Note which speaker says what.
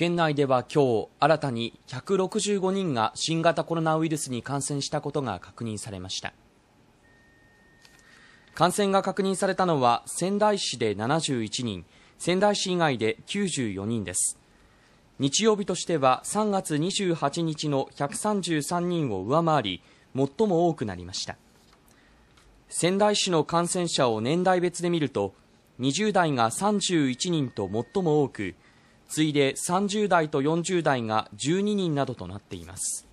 Speaker 1: 県内では今日新たに165人が新型コロナウイルスに感染したことが確認されました感染が確認されたのは仙台市で71人仙台市以外で94人です日曜日としては3月28日の133人を上回り最も多くなりました仙台市の感染者を年代別で見ると20代が31人と最も多く次いで30代と40代が12人などとなっています